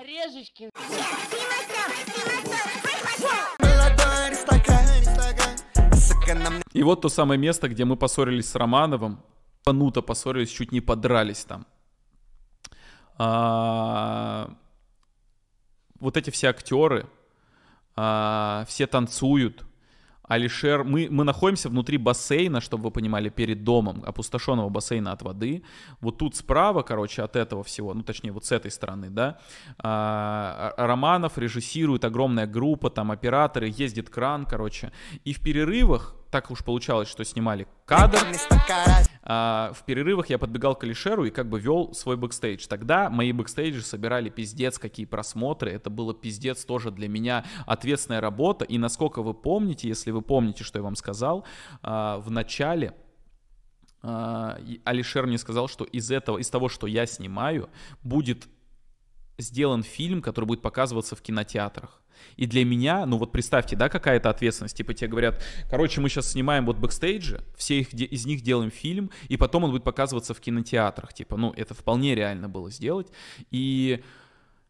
Орешечкин. И вот то самое место, где мы поссорились с Романовым. Пануто поссорились, чуть не подрались там. А, вот эти все актеры, а, все танцуют, Алишер, мы, мы находимся внутри бассейна, чтобы вы понимали, перед домом, опустошенного бассейна от воды. Вот тут справа, короче, от этого всего, ну точнее вот с этой стороны, да, а, а Романов режиссирует огромная группа, там операторы, ездит кран, короче. И в перерывах так уж получалось, что снимали кадр. А, в перерывах я подбегал к Алишеру и как бы вел свой бэкстейдж. Тогда мои бэкстейджи собирали пиздец, какие просмотры. Это было пиздец тоже для меня ответственная работа. И насколько вы помните, если вы помните, что я вам сказал, а, в начале а, Алишер мне сказал, что из этого, из того, что я снимаю, будет сделан фильм, который будет показываться в кинотеатрах. И для меня, ну вот представьте, да, какая-то ответственность. Типа тебе говорят, короче, мы сейчас снимаем вот бэкстейджи, все их, из них делаем фильм, и потом он будет показываться в кинотеатрах. Типа, ну это вполне реально было сделать. И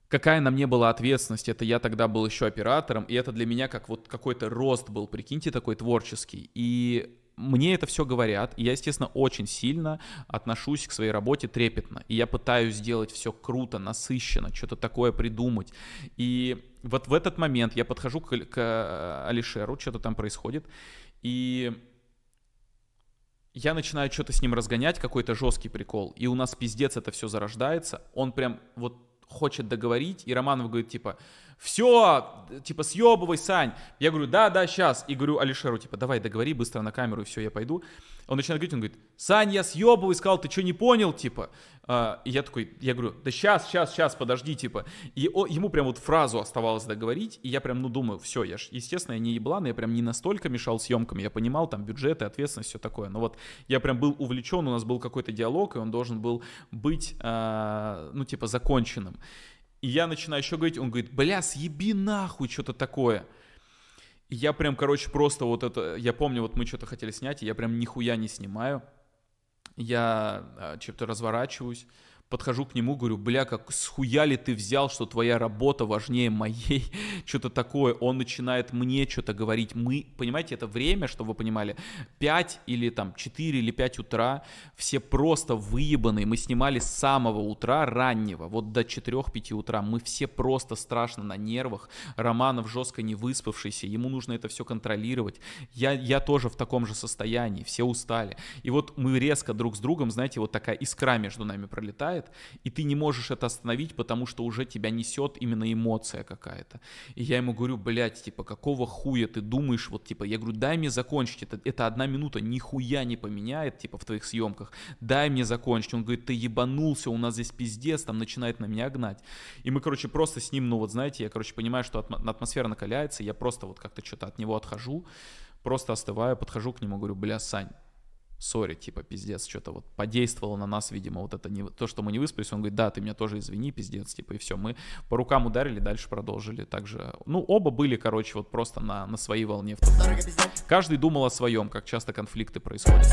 какая на мне была ответственность, это я тогда был еще оператором, и это для меня как вот какой-то рост был, прикиньте, такой творческий. И мне это все говорят, и я, естественно, очень сильно отношусь к своей работе трепетно, и я пытаюсь сделать все круто, насыщенно, что-то такое придумать, и вот в этот момент я подхожу к, к Алишеру, что-то там происходит, и я начинаю что-то с ним разгонять, какой-то жесткий прикол, и у нас пиздец это все зарождается, он прям вот хочет договорить, и Романов говорит, типа, все, типа, съебывай, Сань. Я говорю, да, да, сейчас. И говорю Алишеру, типа, давай, договори быстро на камеру, и все, я пойду. Он начинает говорить, он говорит, Сань, я съебываю, сказал, ты что, не понял, типа? А, и я такой, я говорю, да сейчас, сейчас, сейчас, подожди, типа. И о, ему прям вот фразу оставалось договорить, и я прям, ну, думаю, все, я ж, естественно, я не еблан, я прям не настолько мешал съемкам, я понимал там бюджеты, ответственность, все такое. Но вот я прям был увлечен, у нас был какой-то диалог, и он должен был быть, э, ну, типа, законченным. И я начинаю еще говорить, он говорит, бля, съеби нахуй что-то такое. И я прям, короче, просто вот это, я помню, вот мы что-то хотели снять, и я прям нихуя не снимаю. Я а, что то разворачиваюсь, подхожу к нему, говорю, бля, как схуя ли ты взял, что твоя работа важнее моей, что-то такое, он начинает мне что-то говорить, мы, понимаете, это время, чтобы вы понимали, 5 или там 4 или 5 утра, все просто выебанные, мы снимали с самого утра раннего, вот до 4-5 утра, мы все просто страшно на нервах, Романов жестко не выспавшийся, ему нужно это все контролировать, я, я тоже в таком же состоянии, все устали, и вот мы резко друг с другом, знаете, вот такая искра между нами пролетает, прилетает, и ты не можешь это остановить, потому что уже тебя несет именно эмоция какая-то. И я ему говорю, блядь, типа, какого хуя ты думаешь, вот, типа, я говорю, дай мне закончить, это, это одна минута нихуя не поменяет, типа, в твоих съемках, дай мне закончить. Он говорит, ты ебанулся, у нас здесь пиздец, там начинает на меня гнать. И мы, короче, просто с ним, ну вот, знаете, я, короче, понимаю, что атмосфера накаляется, я просто вот как-то что-то от него отхожу, просто остываю, подхожу к нему, говорю, бля, Сань, сори, типа, пиздец, что-то вот подействовало на нас, видимо, вот это не то, что мы не выспались. Он говорит, да, ты меня тоже извини, пиздец, типа, и все. Мы по рукам ударили, дальше продолжили также. Ну, оба были, короче, вот просто на, на своей волне. Каждый думал о своем, как часто конфликты происходят.